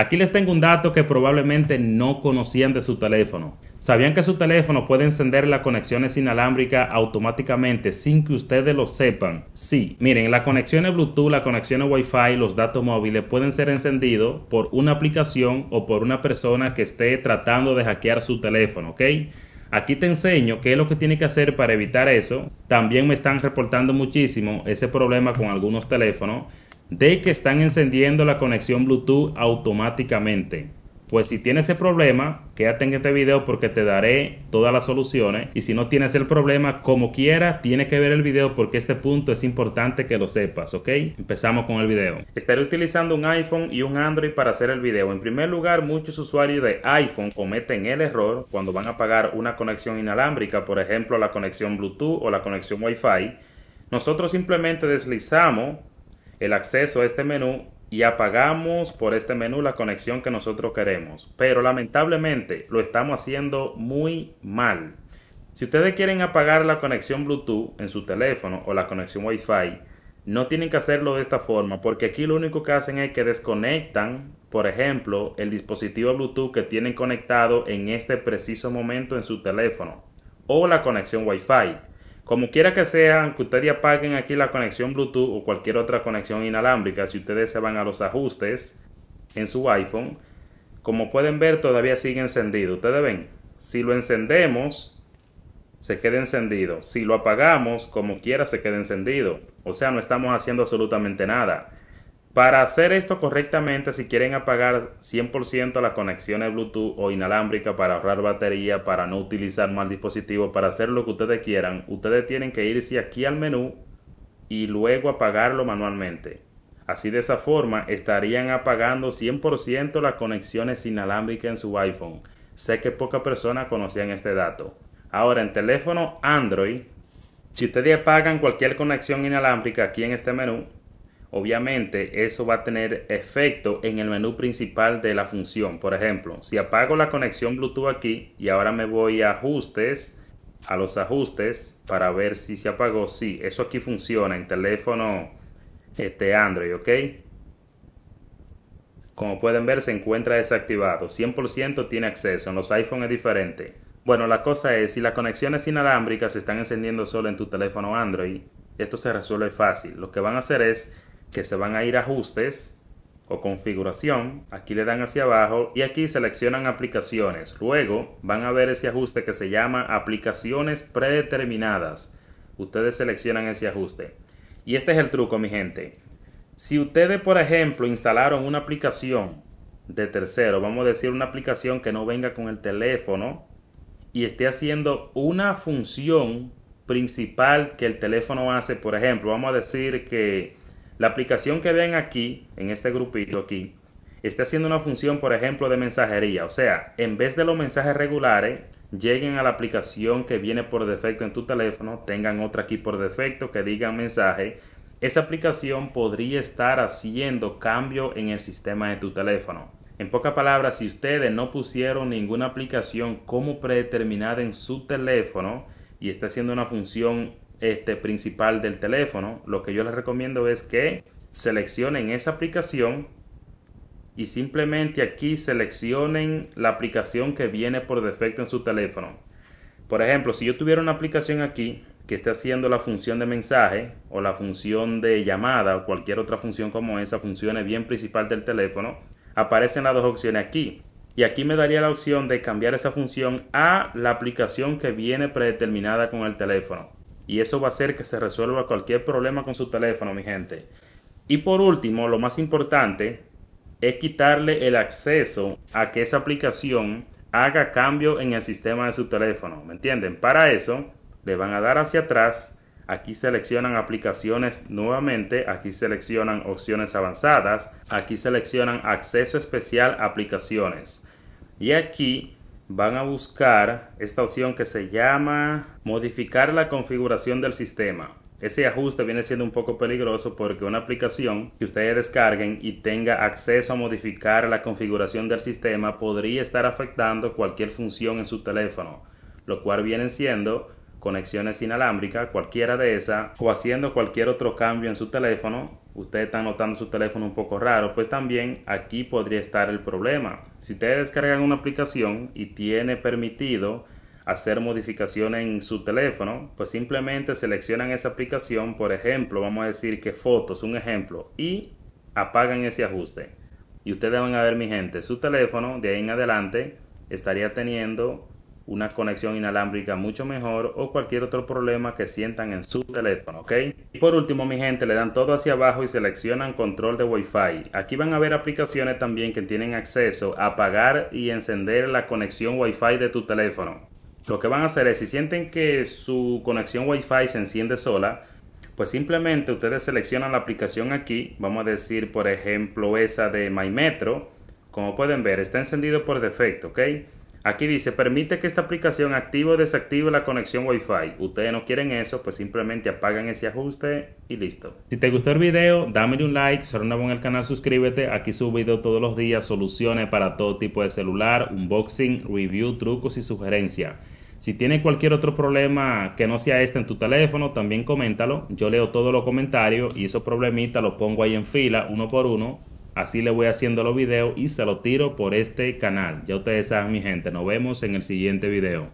Aquí les tengo un dato que probablemente no conocían de su teléfono. ¿Sabían que su teléfono puede encender las conexiones inalámbricas automáticamente sin que ustedes lo sepan? Sí, miren, las conexiones Bluetooth, las conexiones Wi-Fi, los datos móviles pueden ser encendidos por una aplicación o por una persona que esté tratando de hackear su teléfono, ¿ok? Aquí te enseño qué es lo que tiene que hacer para evitar eso. También me están reportando muchísimo ese problema con algunos teléfonos de que están encendiendo la conexión Bluetooth automáticamente. Pues si tienes ese problema, quédate en este video porque te daré todas las soluciones. Y si no tienes el problema, como quiera, tienes que ver el video porque este punto es importante que lo sepas, ¿ok? Empezamos con el video. Estaré utilizando un iPhone y un Android para hacer el video. En primer lugar, muchos usuarios de iPhone cometen el error cuando van a pagar una conexión inalámbrica, por ejemplo, la conexión Bluetooth o la conexión Wi-Fi. Nosotros simplemente deslizamos el acceso a este menú y apagamos por este menú la conexión que nosotros queremos. Pero lamentablemente lo estamos haciendo muy mal. Si ustedes quieren apagar la conexión Bluetooth en su teléfono o la conexión Wi-Fi, no tienen que hacerlo de esta forma porque aquí lo único que hacen es que desconectan, por ejemplo, el dispositivo Bluetooth que tienen conectado en este preciso momento en su teléfono o la conexión Wi-Fi. Como quiera que sea, que ustedes apaguen aquí la conexión Bluetooth o cualquier otra conexión inalámbrica, si ustedes se van a los ajustes en su iPhone, como pueden ver todavía sigue encendido. Ustedes ven, si lo encendemos, se queda encendido. Si lo apagamos, como quiera, se queda encendido. O sea, no estamos haciendo absolutamente nada. Para hacer esto correctamente, si quieren apagar 100% las conexiones Bluetooth o inalámbrica para ahorrar batería, para no utilizar más dispositivo, para hacer lo que ustedes quieran, ustedes tienen que irse aquí al menú y luego apagarlo manualmente. Así de esa forma estarían apagando 100% las conexiones inalámbricas en su iPhone. Sé que pocas personas conocían este dato. Ahora en teléfono Android, si ustedes apagan cualquier conexión inalámbrica aquí en este menú, obviamente eso va a tener efecto en el menú principal de la función. Por ejemplo, si apago la conexión Bluetooth aquí y ahora me voy a ajustes, a los ajustes para ver si se apagó. Sí, eso aquí funciona en teléfono este Android, ¿ok? Como pueden ver se encuentra desactivado, 100% tiene acceso, en los iPhone es diferente. Bueno, la cosa es, si las conexiones inalámbricas se están encendiendo solo en tu teléfono Android, esto se resuelve fácil. Lo que van a hacer es que se van a ir a ajustes o configuración, aquí le dan hacia abajo y aquí seleccionan aplicaciones. Luego van a ver ese ajuste que se llama aplicaciones predeterminadas. Ustedes seleccionan ese ajuste. Y este es el truco, mi gente. Si ustedes, por ejemplo, instalaron una aplicación de tercero, vamos a decir una aplicación que no venga con el teléfono y esté haciendo una función principal que el teléfono hace, por ejemplo, vamos a decir que la aplicación que ven aquí, en este grupito aquí, está haciendo una función, por ejemplo, de mensajería. O sea, en vez de los mensajes regulares, lleguen a la aplicación que viene por defecto en tu teléfono, tengan otra aquí por defecto que diga mensaje. Esa aplicación podría estar haciendo cambio en el sistema de tu teléfono. En pocas palabras, si ustedes no pusieron ninguna aplicación como predeterminada en su teléfono y está haciendo una función este, principal del teléfono, lo que yo les recomiendo es que seleccionen esa aplicación y simplemente aquí seleccionen la aplicación que viene por defecto en su teléfono. Por ejemplo, si yo tuviera una aplicación aquí que esté haciendo la función de mensaje o la función de llamada o cualquier otra función como esa, funcione bien principal del teléfono, aparecen las dos opciones aquí. Y aquí me daría la opción de cambiar esa función a la aplicación que viene predeterminada con el teléfono y eso va a hacer que se resuelva cualquier problema con su teléfono, mi gente. Y por último, lo más importante es quitarle el acceso a que esa aplicación haga cambio en el sistema de su teléfono, ¿me entienden? Para eso le van a dar hacia atrás Aquí seleccionan aplicaciones nuevamente, aquí seleccionan opciones avanzadas, aquí seleccionan acceso especial a aplicaciones. Y aquí van a buscar esta opción que se llama modificar la configuración del sistema. Ese ajuste viene siendo un poco peligroso porque una aplicación que ustedes descarguen y tenga acceso a modificar la configuración del sistema podría estar afectando cualquier función en su teléfono, lo cual viene siendo conexiones inalámbricas, cualquiera de esas, o haciendo cualquier otro cambio en su teléfono, ustedes están notando su teléfono un poco raro, pues también aquí podría estar el problema. Si ustedes descargan una aplicación y tiene permitido hacer modificaciones en su teléfono, pues simplemente seleccionan esa aplicación, por ejemplo, vamos a decir que fotos, un ejemplo, y apagan ese ajuste. Y ustedes van a ver, mi gente, su teléfono de ahí en adelante estaría teniendo una conexión inalámbrica mucho mejor o cualquier otro problema que sientan en su teléfono, ¿ok? Y por último, mi gente, le dan todo hacia abajo y seleccionan control de Wi-Fi. Aquí van a ver aplicaciones también que tienen acceso a apagar y encender la conexión Wi-Fi de tu teléfono. Lo que van a hacer es, si sienten que su conexión Wi-Fi se enciende sola, pues simplemente ustedes seleccionan la aplicación aquí, vamos a decir por ejemplo esa de MyMetro, como pueden ver está encendido por defecto, ¿ok? Aquí dice, permite que esta aplicación active o desactive la conexión Wi-Fi. Ustedes no quieren eso, pues simplemente apagan ese ajuste y listo. Si te gustó el video, dame un like, si eres nuevo en el canal, suscríbete. Aquí subo videos todos los días, soluciones para todo tipo de celular, unboxing, review, trucos y sugerencias. Si tienes cualquier otro problema que no sea este en tu teléfono, también coméntalo. Yo leo todos los comentarios y esos problemitas los pongo ahí en fila, uno por uno, Así le voy haciendo los videos y se los tiro por este canal. Ya ustedes saben mi gente, nos vemos en el siguiente video.